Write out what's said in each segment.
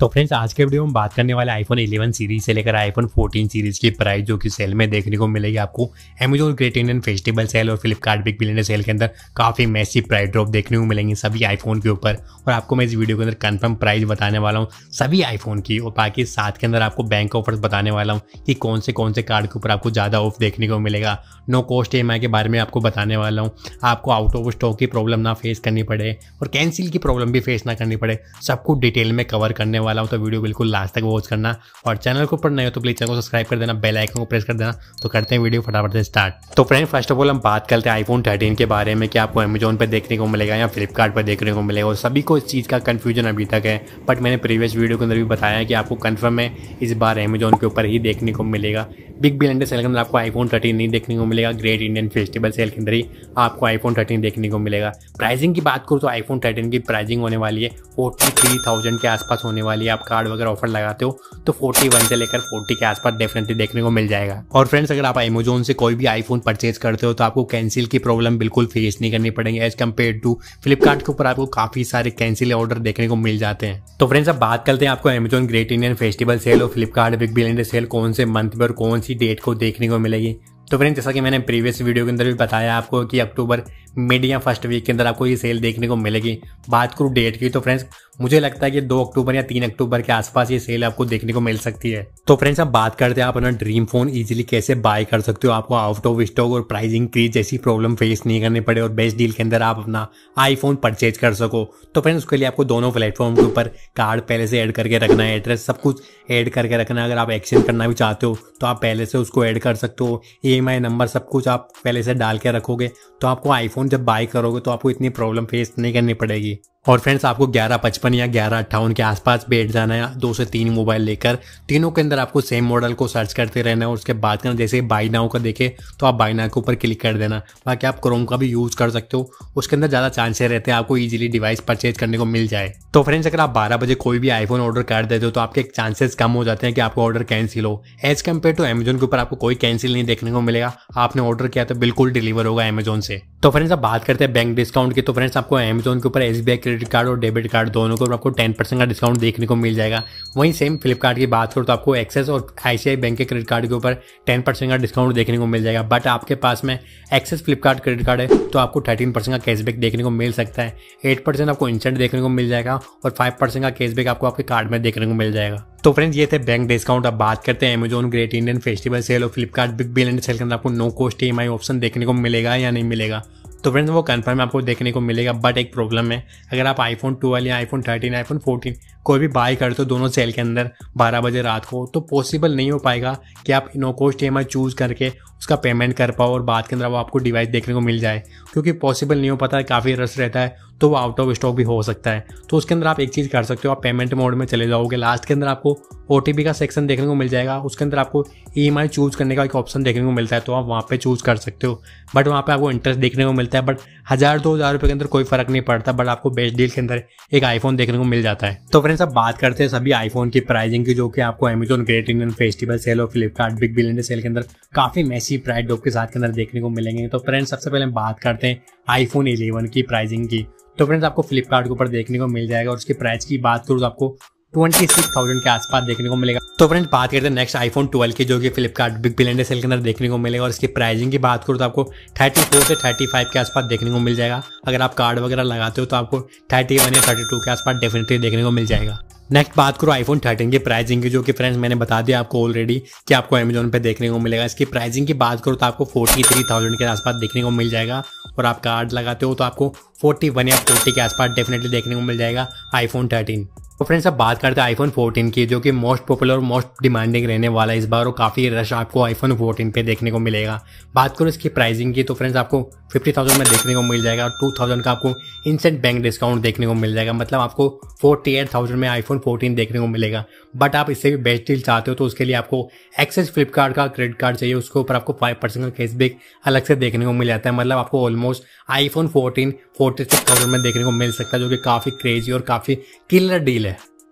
तो फ्रेंड्स आज के वीडियो में बात करने वाले आईफोन 11 सीरीज से लेकर आईफोन 14 सीरीज की प्राइस जो कि सेल में देखने को मिलेगी आपको Amazon Great Indian Festival sale और फ्लिपकार्ट बिग बिलियन सेल के अंदर काफ़ी मैसी प्राइस ड्रॉप देखने को मिलेंगे सभी आईफोन के ऊपर और आपको मैं इस वीडियो के अंदर कन्फर्म प्राइस बताने वाला हूँ सभी आईफोन की और बाकी साथ के अंदर आपको बैंक ऑफर्स बताने वाला हूँ कि कौन से कौन से कार्ड के ऊपर आपको ज़्यादा ऑफ देखने को मिलेगा नो कॉस्ट ई के बारे में आपको बताने वाला हूँ आपको आउट ऑफ स्टॉक की प्रॉब्लम ना फेस करनी पड़े और कैंसिल की प्रॉब्लम भी फेस ना करनी पड़े सबको डिटेल में कवर करने वाला हूँ तो वीडियो बिल्कुल लास्ट तक वॉच करना और चैनल को ऊपर नहीं हो तो प्लीज़ चैनल को सब्सक्राइब कर देना बेल आइकन को प्रेस कर देना तो करते हैं वीडियो फटाफट से स्टार्ट तो फ्रेंड फर्स्ट ऑफ ऑल हम बात करते हैं आईफोन थर्टीन के बारे में कि आपको अमेजोन पर देखने को मिलेगा या फ्लिपकार्ट पर देखने को मिलेगा और सभी को इस चीज़ का कन्फ्यूजन अभी तक है बट मैंने प्रीवियस वीडियो के अंदर भी बताया कि आपको कन्फर्म है इस बार अमेजोन के ऊपर ही देखने को मिलेगा बिग बिल इंडिया सेल के अंदर आपको आईफोन थर्टीन नहीं देखने को मिलेगा ग्रेट इंडियन फेस्टिवल सेल के अंदर ही आपको आईफोन थर्टीन देखने को मिलेगा प्राइसिंग की बात करूँ तो आईफोन थर्टीन की प्राइसिंग होने वाली है फोर्टी थ्री थाउजेंड के आसपास होने वाली वाली आप कार्ड वगैरह ऑफर लगाते हो तो 41 से लेकर 40 के आसपास डेफिनेटली देखने को मिल जाएगा और फ्रेंड्स अगर आप एमेजोन से कोई भी आईफोन परचेज करते हो तो आपको कैंसिल की प्रॉब्लम बिल्कुल फेस नहीं करनी पड़ेगी एज कम्पेयर टू फ्लिपकार्ट के ऊपर आपको काफी सारे कैंसिल ऑर्डर देखने को मिल जाते हैं तो फ्रेंड्स अब बात करते हैं आपको Amazon Great Indian Festival sale और फ्लिपकार्ट बिग बिलियन सेल कौन से मंथ पर कौन सी डेट को देखने को मिलेगी तो फ्रेंड जैसा कि मैंने प्रीवियस वीडियो के अंदर भी बताया आपको कि अक्टूबर मिड या फर्स्ट वीक के अंदर आपको ये सेल देखने को मिलेगी बात करूँ डेट की तो फ्रेंड्स मुझे लगता है कि दो अक्टूबर या तीन अक्टूबर के आसपास ये सेल आपको देखने को मिल सकती है तो फ्रेंड्स आप बात करते हैं आप अपना ड्रीम फोन ईजिली कैसे बाय कर सकते हो आपको आउट ऑफ स्टॉक और प्राइस इंक्रीज जैसी प्रॉब्लम फेस नहीं करनी पड़े और बेस्ट डील के अंदर आप अपना आईफोन परचेज कर सको तो फ्रेंड्स उसके लिए आपको दोनों प्लेटफॉर्म के ऊपर कार्ड पहले से ऐड करके रखना है एड्रेस सब कुछ ऐड करके रखना है अगर आप एक्सचेंज करना भी चाहते हो तो आप पहले से उसको ऐड कर सकते हो ई नंबर सब कुछ आप पहले से डाल के रखोगे तो आपको आईफोन जब बाई करोगे तो आपको इतनी प्रॉब्लम फेस नहीं करनी पड़ेगी और फ्रेंड्स आपको ग्यारह पचपन या ग्यारह अट्ठावन के आसपास बैठ जाना है दो से तीन मोबाइल लेकर तीनों के अंदर आपको सेम मॉडल को सर्च करते रहना है और उसके बाद करना जैसे बाई नाउ का देखे तो आप बाई नाउ के ऊपर क्लिक कर देना बाकी आप क्रोम का भी यूज़ कर सकते हो उसके अंदर ज़्यादा चांसेस रहते हैं आपको ईजिली डिवाइस परचेज करने को मिल जाए तो फ्रेंड्स अगर आप बारह बजे कोई भी आईफोन ऑर्डर कर देते हो तो आपके चांसेस कम हो जाते हैं कि आपका ऑर्डर कैंसिल हो एज कम्पेयर टू अमेजोन के ऊपर आपको कोई कैंसिल नहीं देखने को मिलेगा आपने ऑर्डर किया तो बिल्कुल डिलीवर होगा अमेजोन से तो फ्रेंड्स आप बात करते हैं बैंक डिस्काउंट की तो फ्रेंड्स आपको अमेजोन के ऊपर एस क्रेडिट कार्ड और डेबिट कार्ड दोनों के ऊपर आपको टेन परसेंट का डिस्काउंट देखने को मिल जाएगा वहीं सेम फ्लिपकार्ट की बात करो तो आपको एक्सेस और आईसीआई बैंक के क्रेडिट कार्ड के ऊपर टेन परसेंट का डिस्काउंट देखने को मिल जाएगा बट आपके पास में एक्सेस फ्लिपकार्ट क्रेडिट कार्ड है तो आपको थर्टीन परसेंट का कैशबैक देखने को मिल सकता है एट परसेंट आपको इंसेंट देखने को मिल जाएगा और फाइव परसेंट का कैशबैक आपको आपके कार्ड में देखने को मिल जाएगा तो फ्रेंड्स ये थे बैंक डिस्काउंट अब बात करते हैं Amazon Great Indian Festival sale और फ्लिपकार्ट बिग एंड सेल के अंदर आपको नो कॉस्ट ई ऑप्शन देखने को मिलेगा या नहीं मिलेगा तो फ्रेंड्स वो कन्फर्म आपको देखने को मिलेगा बट एक प्रॉब्लम है अगर आप आईफोन ट्वेल्व या आईफोन थर्टीन आईफोन फोर्टीन कोई भी बाय करते हो दोनों सेल के अंदर बारह बजे रात को तो पॉसिबल नहीं हो पाएगा कि आप नो कॉस्ट ई चूज़ करके उसका पेमेंट कर पाओ और बाद के अंदर वो आपको डिवाइस देखने को मिल जाए क्योंकि पॉसिबल नहीं हो पाता है काफ़ी रस रहता है तो वो आउट ऑफ स्टॉक भी हो सकता है तो उसके अंदर आप एक चीज़ कर सकते हो आप पेमेंट मोड में चले जाओगे लास्ट के अंदर आपको ओ का सेक्शन देखने को मिल जाएगा उसके अंदर आपको ई एम चूज़ करने का एक ऑप्शन देखने को मिलता है तो आप वहाँ पर चूज़ कर सकते हो बट वहाँ पर आपको इंटरेस्ट देखने को मिलता है बट हज़ार दो हज़ार रुपये के अंदर कोई फ़र्क नहीं पड़ता बट आपको बेस्ट डील के अंदर एक आईफोन देखने को मिल जाता है तो फ्रेंड्स अब बात करते हैं सभी आईफोन की प्राइजिंग की जो कि आपको Amazon Great Indian Festival sale और फ्लिपकार्ट बिग बिलियन सेल के अंदर काफ़ी मैसेज इसी प्राइस डोप के साथ के अंदर देखने को मिलेंगे तो फ्रेंड्स सबसे पहले हम बात करते हैं आईफोन इलेवन की प्राइसिंग की तो फ्रेंड्स आपको फ्लिपकार्ट के ऊपर देखने को मिल जाएगा और उसकी प्राइस की बात करूँ तो आपको 26,000 के आसपास देखने को मिलेगा तो फ्रेंड्स बात करते हैं नेक्स्ट आईफोन 12 की जो कि फ्लिपकार्ट बिग बिलेंडर सेल के अंदर देखने को मिलेगा और इसकी प्राइसिंग की बात करूँ तो आपको 34 से 35 के आसपास देखने को मिल जाएगा अगर आप कार्ड वगैरह लगाते हो तो आपको 31 या 32 के आसपास डेफिनेटली देखने को मिल जाएगा नेक्स्ट बात करो आईफोन थर्टीन की प्राइसिंग की जो कि फ्रेंड्स मैंने बता दिया आपको ऑलरेडी कि आपको अमेजोन पे देखने को मिलेगा इसकी प्राइसिंग की बात करो तो आपको फोर्टी थ्री थाउजेंड के आसपास देखने को मिल जाएगा और आप कार्ड लगाते हो तो आपको फोर्टी वन या फोर्टी के आसपास डेफिनेटली देखने को मिल जाएगा आईफोन थर्टीन तो फ्रेंड्स अब बात करते हैं आईफोन 14 की जो कि मोस्ट पॉपुलर मोस्ट डिमांडिंग रहने वाला है इस बार और काफ़ी रश आपको आईफोन 14 पे देखने को मिलेगा बात करो इसकी प्राइसिंग की तो फ्रेंड्स आपको 50,000 में देखने को मिल जाएगा और 2,000 का आपको इंसेंट बैंक डिस्काउंट देखने को मिल जाएगा मतलब आपको 48,000 में आईफोन 14 देखने को मिलेगा बट आप इससे भी बेस्ट डील चाहते हो तो उसके लिए आपको एक्सेस फ्लिपकार्ट का क्रेडिट कार्ड चाहिए उसके ऊपर आपको फाइव परसेंट का कैशबैक अलग से देखने को मिल जाता है मतलब आपको almost iPhone fourteen forty six thousand में देखने को मिल सकता है जो कि काफ़ी क्रेजी और काफ़ी किलर डील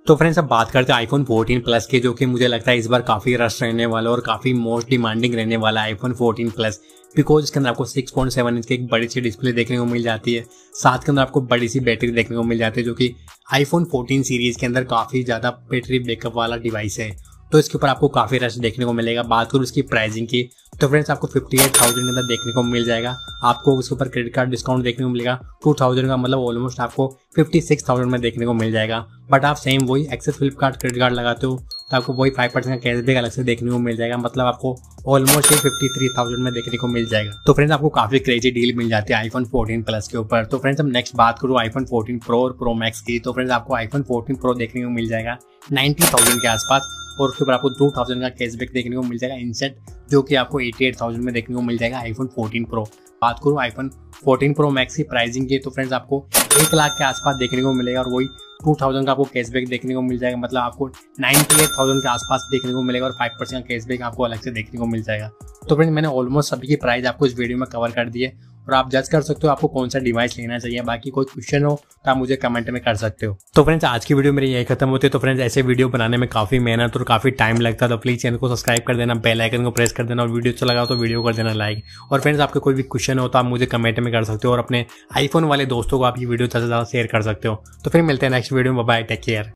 तो फ्रेंड्स अब बात करते हैं आईफोन 14 प्लस के जो कि मुझे लगता है इस बार काफ़ी रश रहने वाला और काफ़ी मोस्ट डिमांडिंग रहने वाला है आईफोन 14 प्लस बिकॉज इसके अंदर आपको 6.7 इंच की एक बड़ी सी डिस्प्ले देखने को मिल जाती है साथ के अंदर आपको बड़ी सी बैटरी देखने को मिल जाती है जो कि आईफोन 14 सीरीज़ के अंदर काफ़ी ज़्यादा बैटरी बैकअप वाला डिवाइस है तो इसके ऊपर आपको काफ़ी रश देखने को मिलेगा बात करूँ इसकी प्राइसिंग की तो फ्रेंड्स आपको फिफ्टी एट थाउजेंड के अंदर देखने को मिल जाएगा आपको उसके ऊपर क्रेडिट कार्ड डिस्काउंट देखने को मिलेगा टू थाउजेंड का मतलब ऑलमोस्ट आपको फिफ्टी सिक्स थाउजेंड में देखने को मिल जाएगा बट आप सेम वही एक्सेस फ्लिपकार्ट क्रेडिट कार्ड लगाते हो तो आपको वही फाइव परसेंट का कैशबैक अलग से देखने को मिल जाएगा मतलब आपको ऑलमोस्ट ही फिफ्टी थ्री थाउजेंड में देखने को मिल जाएगा तो फ्रेंड्स आपको काफी क्रेजी डील मिल जाती है आईफोन फोर्टीन प्लस के ऊपर तो फ्रेंड्स हम नेक्स्ट बात करूँ आईफोन फोर्टीन प्रो और प्रो मैक्स की तो फ्रेंड्स आपको आईफोन फोर्टीन प्रो देखने को मिल जाएगा नाइन्टी थाउजेंड के आसपास और उसके ऊपर आपको टू थाउजेंड का कैशबैक देखने को मिल जाएगा इनसेट जो कि आपको एटी एट थाउजेंड में देखने को मिल जाएगा आईफोन फोर्टीन प्रो बात करूँ आईफोन फोर्टीन प्रो मैक्स की प्राइसिंग की तो फ्रेंड्स आपको एक लाख के आसपास देखने को मिलेगा और वही टू थाउजेंड का आपको कैशबैक देखने को मिल जाएगा मतलब आपको नाइनटी एट थाउजेंड के आसपास देखने को मिलेगा और फाइव परसेंट का कैशबैक आपको अलग से देखने को मिल जाएगा तो फ्रेंड मैंने ऑलमोस्ट सभी की प्राइस आपको इस वीडियो में कवर कर दी है और आप जज कर सकते हो आपको कौन सा डिवाइस लेना चाहिए बाकी कोई क्वेश्चन हो तो आप मुझे कमेंट में कर सकते हो तो फ्रेंड्स आज की वीडियो मेरी यही खत्म होती है तो फ्रेंड्स ऐसे वीडियो बनाने में काफी मेहनत और काफी टाइम लगता है तो प्लीज चैनल को सब्सक्राइब कर देना बेल आइकन को प्रेस कर देना और वीडियो अच्छा लगा तो वीडियो कर देना लाइक और फ्रेंड्स आपके कोई भी क्वेश्चन हो तो आप मुझे कमेंट में कर सकते हो और अपने आईफोन वाले दोस्तों को आप ये वीडियो ज़्यादा से ज़्यादा शेयर कर सकते हो तो फिर मिलते हैं नेक्स्ट वीडियो में बाय टेक केयर